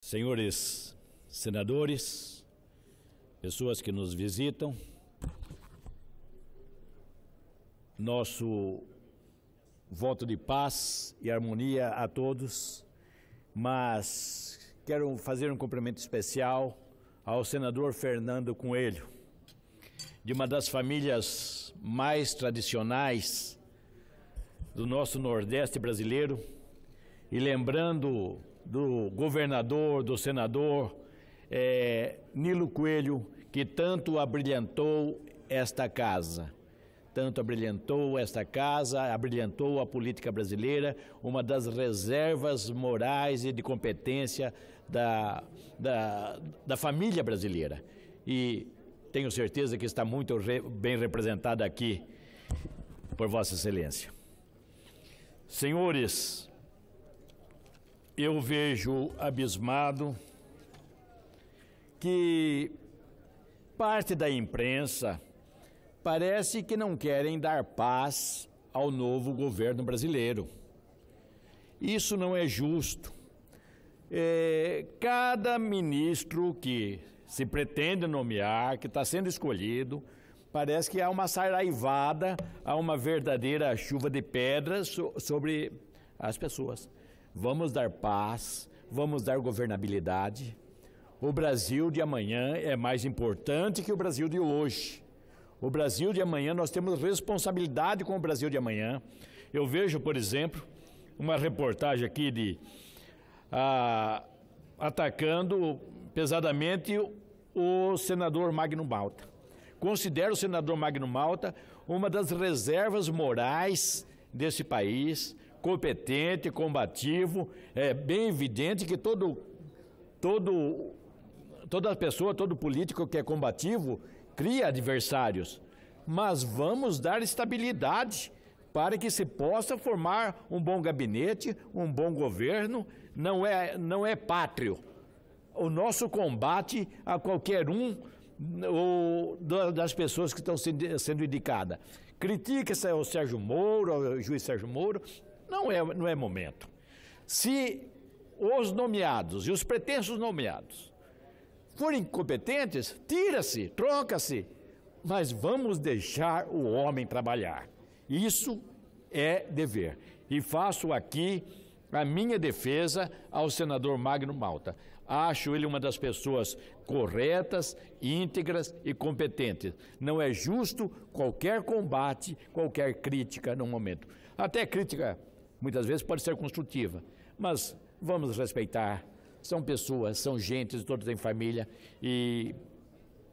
Senhores senadores, pessoas que nos visitam, nosso voto de paz e harmonia a todos, mas quero fazer um cumprimento especial ao senador Fernando Coelho, de uma das famílias mais tradicionais do nosso Nordeste brasileiro, e lembrando do governador, do senador é, Nilo Coelho, que tanto abrilhantou esta casa. Tanto abrilhantou esta casa, abrilhantou a política brasileira, uma das reservas morais e de competência da, da, da família brasileira. E tenho certeza que está muito re, bem representada aqui por Vossa Excelência. Senhores, eu vejo abismado que parte da imprensa parece que não querem dar paz ao novo governo brasileiro. Isso não é justo. É, cada ministro que se pretende nomear, que está sendo escolhido, parece que há uma saraivada, há uma verdadeira chuva de pedras so sobre as pessoas. Vamos dar paz, vamos dar governabilidade. O Brasil de amanhã é mais importante que o Brasil de hoje. O Brasil de amanhã, nós temos responsabilidade com o Brasil de amanhã. Eu vejo, por exemplo, uma reportagem aqui de ah, atacando pesadamente o senador Magno Malta. Considero o senador Magno Malta uma das reservas morais desse país, competente, combativo, é bem evidente que todo, todo, toda pessoa, todo político que é combativo cria adversários. Mas vamos dar estabilidade para que se possa formar um bom gabinete, um bom governo. Não é, não é pátrio. O nosso combate a qualquer um ou das pessoas que estão sendo indicadas. Critica -se o Sérgio Moro, o juiz Sérgio Moro, não é, não é momento. Se os nomeados e os pretensos nomeados forem incompetentes, tira-se, troca-se, mas vamos deixar o homem trabalhar. Isso é dever. E faço aqui a minha defesa ao senador Magno Malta. Acho ele uma das pessoas corretas, íntegras e competentes. Não é justo qualquer combate, qualquer crítica no momento. Até crítica Muitas vezes pode ser construtiva, mas vamos respeitar. São pessoas, são gentes, todos têm família e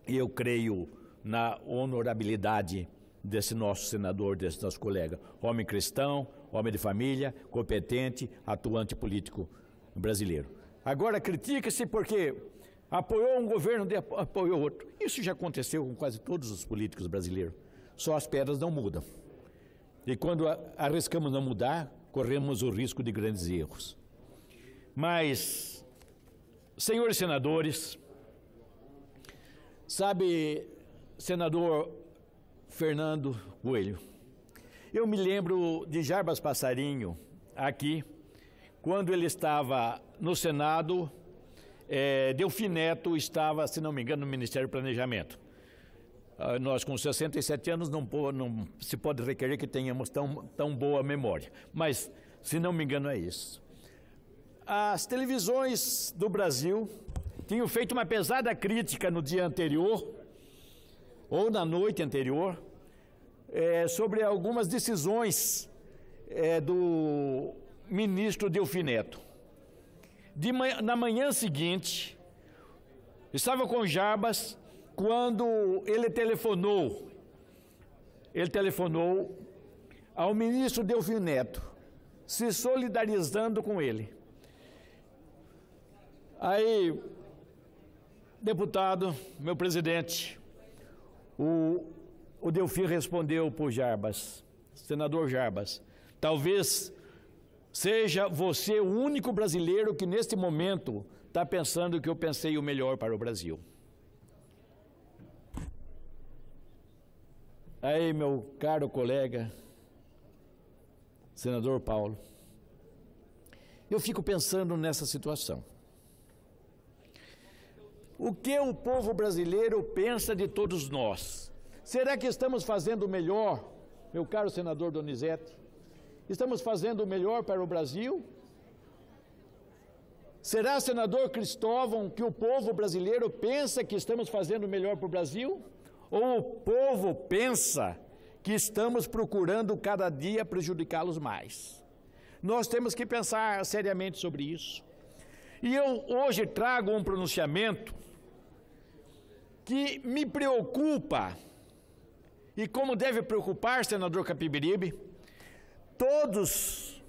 eu creio na honorabilidade desse nosso senador, desse nosso colega. Homem cristão, homem de família, competente, atuante político brasileiro. Agora critica-se porque apoiou um governo, apoiou outro. Isso já aconteceu com quase todos os políticos brasileiros. Só as pedras não mudam. E quando arriscamos não mudar, corremos o risco de grandes erros. Mas, senhores senadores, sabe, senador Fernando Coelho, eu me lembro de Jarbas Passarinho aqui, quando ele estava no Senado, é, Neto estava, se não me engano, no Ministério do Planejamento. Ah, nós com 67 anos não, não, se pode requerer que tenhamos tão, tão boa memória. Mas, se não me engano, é isso. As televisões do Brasil tinham feito uma pesada crítica no dia anterior, ou na noite anterior, é, sobre algumas decisões é, do ministro Delfineto. De manhã, na manhã seguinte, estava com Jarbas quando ele telefonou, ele telefonou ao ministro Delfim Neto, se solidarizando com ele. Aí, deputado, meu presidente, o, o Delfim respondeu por Jarbas, senador Jarbas, talvez seja você o único brasileiro que neste momento está pensando que eu pensei o melhor para o Brasil. Aí, meu caro colega, senador Paulo, eu fico pensando nessa situação. O que o povo brasileiro pensa de todos nós? Será que estamos fazendo o melhor, meu caro senador Donizete? Estamos fazendo o melhor para o Brasil? Será, senador Cristóvão, que o povo brasileiro pensa que estamos fazendo o melhor para o Brasil? ou o povo pensa que estamos procurando cada dia prejudicá-los mais. Nós temos que pensar seriamente sobre isso. E eu hoje trago um pronunciamento que me preocupa, e como deve preocupar, senador Capibiribe, todos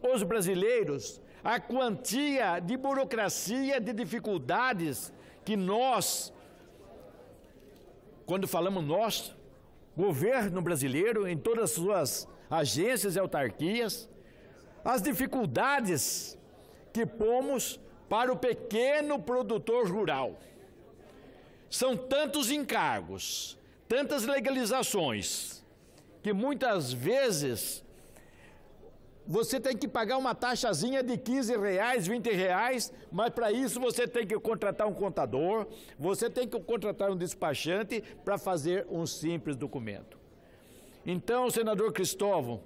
os brasileiros, a quantia de burocracia, de dificuldades que nós quando falamos nós, governo brasileiro, em todas as suas agências e autarquias, as dificuldades que pomos para o pequeno produtor rural. São tantos encargos, tantas legalizações, que muitas vezes você tem que pagar uma taxazinha de 15 reais, 20 reais, mas para isso você tem que contratar um contador, você tem que contratar um despachante para fazer um simples documento. Então, senador Cristóvão,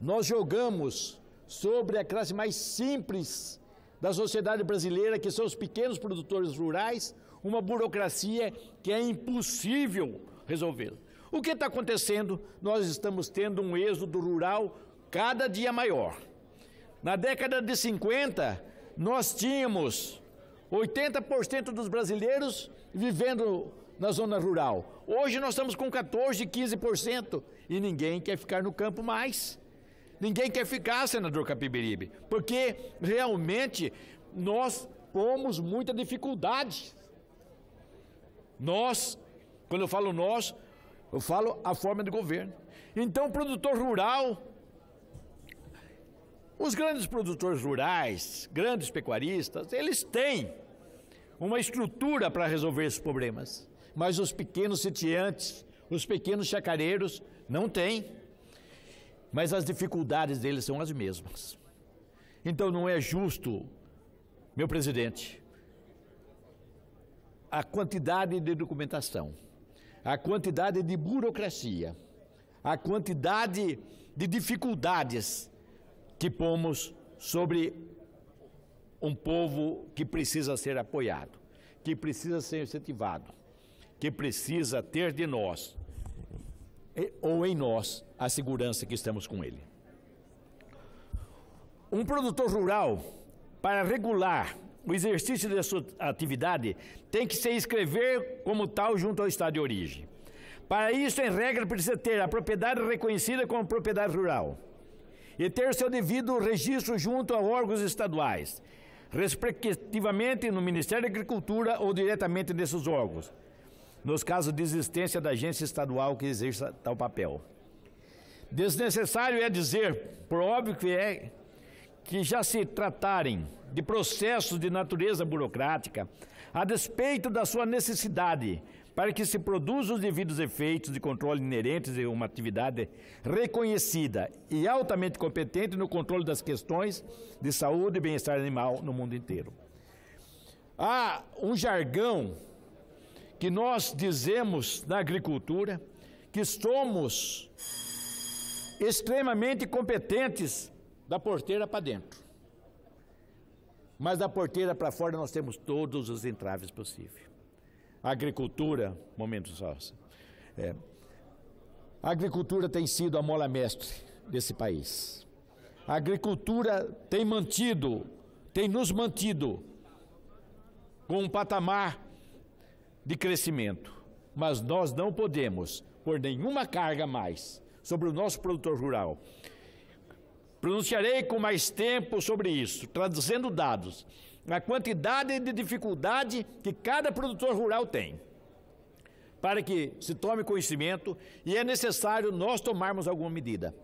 nós jogamos sobre a classe mais simples da sociedade brasileira, que são os pequenos produtores rurais, uma burocracia que é impossível resolver. O que está acontecendo? Nós estamos tendo um êxodo rural cada dia maior. Na década de 50, nós tínhamos 80% dos brasileiros vivendo na zona rural. Hoje nós estamos com 14, 15% e ninguém quer ficar no campo mais. Ninguém quer ficar, senador Capiberibe, porque realmente nós pomos muita dificuldade. Nós, quando eu falo nós, eu falo a forma de governo. Então, o produtor rural os grandes produtores rurais, grandes pecuaristas, eles têm uma estrutura para resolver esses problemas. Mas os pequenos sitiantes, os pequenos chacareiros, não têm. Mas as dificuldades deles são as mesmas. Então não é justo, meu presidente, a quantidade de documentação, a quantidade de burocracia, a quantidade de dificuldades que pomos sobre um povo que precisa ser apoiado, que precisa ser incentivado, que precisa ter de nós ou em nós a segurança que estamos com ele. Um produtor rural, para regular o exercício da sua atividade, tem que se inscrever como tal junto ao estado de origem. Para isso, em regra, precisa ter a propriedade reconhecida como propriedade rural e ter seu devido registro junto a órgãos estaduais, respectivamente no Ministério da Agricultura ou diretamente desses órgãos, nos casos de existência da agência estadual que exerça tal papel. Desnecessário é dizer, por óbvio que é, que já se tratarem de processos de natureza burocrática, a despeito da sua necessidade, para que se produzam os devidos efeitos de controle inerentes a uma atividade reconhecida e altamente competente no controle das questões de saúde e bem-estar animal no mundo inteiro. Há um jargão que nós dizemos na agricultura que somos extremamente competentes da porteira para dentro. Mas da porteira para fora nós temos todos os entraves possíveis. A agricultura, momento só. É, a agricultura tem sido a mola mestre desse país. A agricultura tem mantido, tem nos mantido com um patamar de crescimento. Mas nós não podemos pôr nenhuma carga mais sobre o nosso produtor rural. Pronunciarei com mais tempo sobre isso, traduzindo dados na quantidade de dificuldade que cada produtor rural tem. Para que se tome conhecimento e é necessário nós tomarmos alguma medida.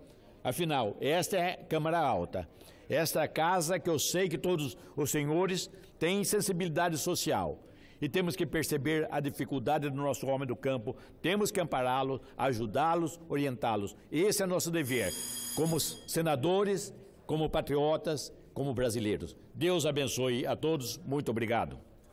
Afinal, esta é Câmara Alta. Esta é a casa que eu sei que todos os senhores têm sensibilidade social. E temos que perceber a dificuldade do nosso homem do campo, temos que ampará-los, ajudá-los, orientá-los. Esse é nosso dever, como senadores, como patriotas como brasileiros. Deus abençoe a todos. Muito obrigado.